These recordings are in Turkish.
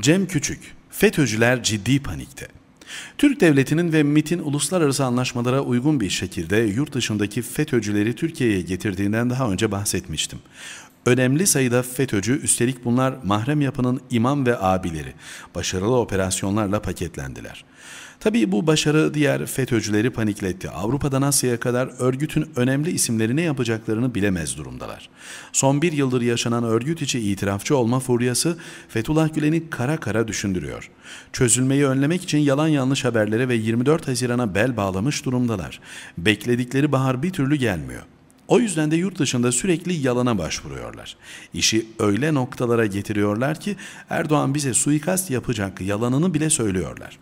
Cem Küçük, FETÖ'cüler ciddi panikte. Türk devletinin ve MIT'in uluslararası anlaşmalara uygun bir şekilde yurt dışındaki FETÖ'cüleri Türkiye'ye getirdiğinden daha önce bahsetmiştim. Önemli sayıda FETÖ'cü üstelik bunlar mahrem yapının imam ve abileri başarılı operasyonlarla paketlendiler. Tabii bu başarı diğer FETÖ'cüleri panikletti. Avrupa'dan Asya'ya kadar örgütün önemli isimleri ne yapacaklarını bilemez durumdalar. Son bir yıldır yaşanan örgüt içi itirafçı olma furyası Fethullah Gülen'i kara kara düşündürüyor. Çözülmeyi önlemek için yalan yanlış haberlere ve 24 Haziran'a bel bağlamış durumdalar. Bekledikleri bahar bir türlü gelmiyor.'' O yüzden de yurt dışında sürekli yalana başvuruyorlar. İşi öyle noktalara getiriyorlar ki Erdoğan bize suikast yapacak yalanını bile söylüyorlar.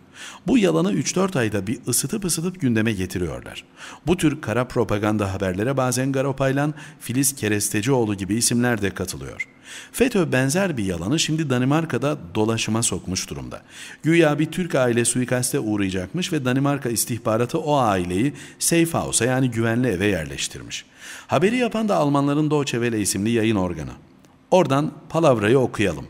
Bu yalanı 3-4 ayda bir ısıtıp ısıtıp gündeme getiriyorlar. Bu tür kara propaganda haberlere bazen Garopaylan, Filiz Kerestecioğlu gibi isimler de katılıyor. FETÖ benzer bir yalanı şimdi Danimarka'da dolaşıma sokmuş durumda. Güya bir Türk aile suikaste uğrayacakmış ve Danimarka istihbaratı o aileyi safe house'a yani güvenli eve yerleştirmiş. Haberi yapan da Almanların Deutsche isimli yayın organı. Oradan palavrayı okuyalım.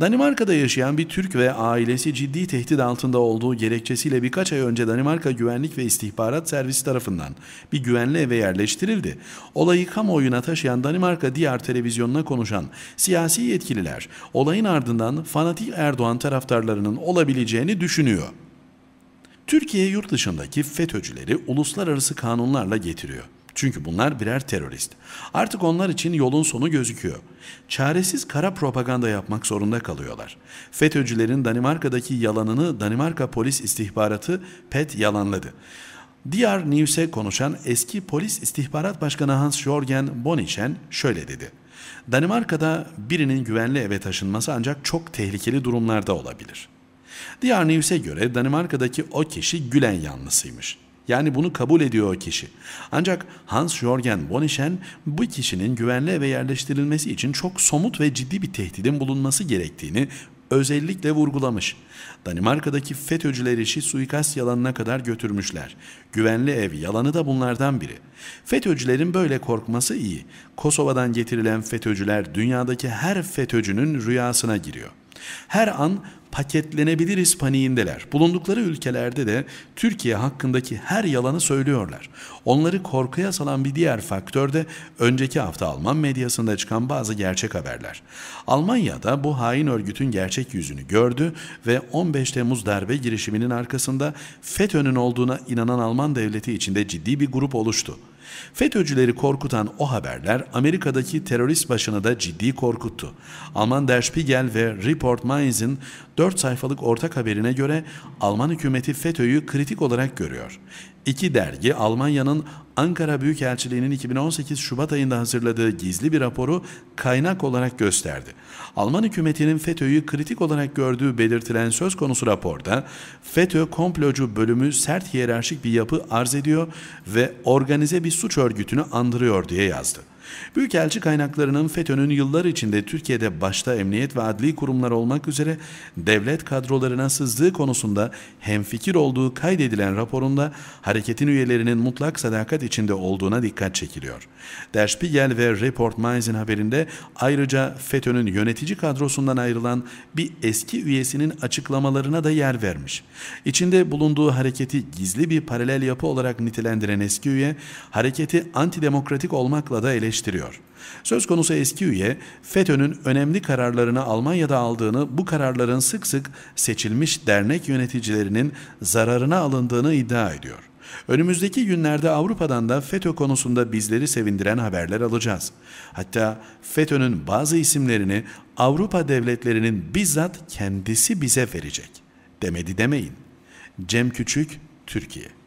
Danimarka'da yaşayan bir Türk ve ailesi ciddi tehdit altında olduğu gerekçesiyle birkaç ay önce Danimarka Güvenlik ve İstihbarat Servisi tarafından bir güvenli eve yerleştirildi. Olayı kamuoyuna taşıyan Danimarka diğer televizyonuna konuşan siyasi yetkililer olayın ardından fanatik Erdoğan taraftarlarının olabileceğini düşünüyor. Türkiye yurt dışındaki FETÖ'cüleri uluslararası kanunlarla getiriyor. Çünkü bunlar birer terörist. Artık onlar için yolun sonu gözüküyor. Çaresiz kara propaganda yapmak zorunda kalıyorlar. FETÖ'cülerin Danimarka'daki yalanını Danimarka Polis istihbaratı PET yalanladı. Diğer News'e konuşan eski polis istihbarat başkanı Hans Jorgen Bonichen şöyle dedi. Danimarka'da birinin güvenli eve taşınması ancak çok tehlikeli durumlarda olabilir. Diğer News'e göre Danimarka'daki o kişi Gülen yanlısıymış. Yani bunu kabul ediyor o kişi. Ancak Hans-Jorgen Bonischen bu kişinin güvenli ve yerleştirilmesi için çok somut ve ciddi bir tehdidin bulunması gerektiğini özellikle vurgulamış. Danimarka'daki FETÖ'cüler işi suikast yalanına kadar götürmüşler. Güvenli ev yalanı da bunlardan biri. FETÖ'cülerin böyle korkması iyi. Kosova'dan getirilen FETÖ'cüler dünyadaki her FETÖ'cünün rüyasına giriyor. Her an paketlenebiliriz paniğindeler. Bulundukları ülkelerde de Türkiye hakkındaki her yalanı söylüyorlar. Onları korkuya salan bir diğer faktör de önceki hafta Alman medyasında çıkan bazı gerçek haberler. Almanya da bu hain örgütün gerçek yüzünü gördü ve 15 Temmuz darbe girişiminin arkasında FETÖ'nün olduğuna inanan Alman devleti içinde ciddi bir grup oluştu. FETÖ'cüleri korkutan o haberler Amerika'daki terörist başını da ciddi korkuttu. Alman Der Spiegel ve Report Mainz'in 4 sayfalık ortak haberine göre Alman hükümeti FETÖ'yü kritik olarak görüyor. İki dergi Almanya'nın Ankara Büyükelçiliği'nin 2018 Şubat ayında hazırladığı gizli bir raporu kaynak olarak gösterdi. Alman hükümetinin FETÖ'yü kritik olarak gördüğü belirtilen söz konusu raporda FETÖ komplocu bölümü sert hiyerarşik bir yapı arz ediyor ve organize bir suç örgütünü andırıyor diye yazdı. Büyükelçi kaynaklarının FETÖ'nün yıllar içinde Türkiye'de başta emniyet ve adli kurumlar olmak üzere devlet kadrolarına sızdığı konusunda hemfikir olduğu kaydedilen raporunda hareketin üyelerinin mutlak sadakat içinde olduğuna dikkat çekiliyor. Der Spiegel ve Report Magazine haberinde ayrıca FETÖ'nün yönetici kadrosundan ayrılan bir eski üyesinin açıklamalarına da yer vermiş. İçinde bulunduğu hareketi gizli bir paralel yapı olarak nitelendiren eski üye, hareketi antidemokratik olmakla da eleştirilmiştir eleştiriyor. Söz konusu eski üye, FETÖ'nün önemli kararlarını Almanya'da aldığını, bu kararların sık sık seçilmiş dernek yöneticilerinin zararına alındığını iddia ediyor. Önümüzdeki günlerde Avrupa'dan da FETÖ konusunda bizleri sevindiren haberler alacağız. Hatta FETÖ'nün bazı isimlerini Avrupa devletlerinin bizzat kendisi bize verecek. Demedi demeyin. Cem Küçük, Türkiye.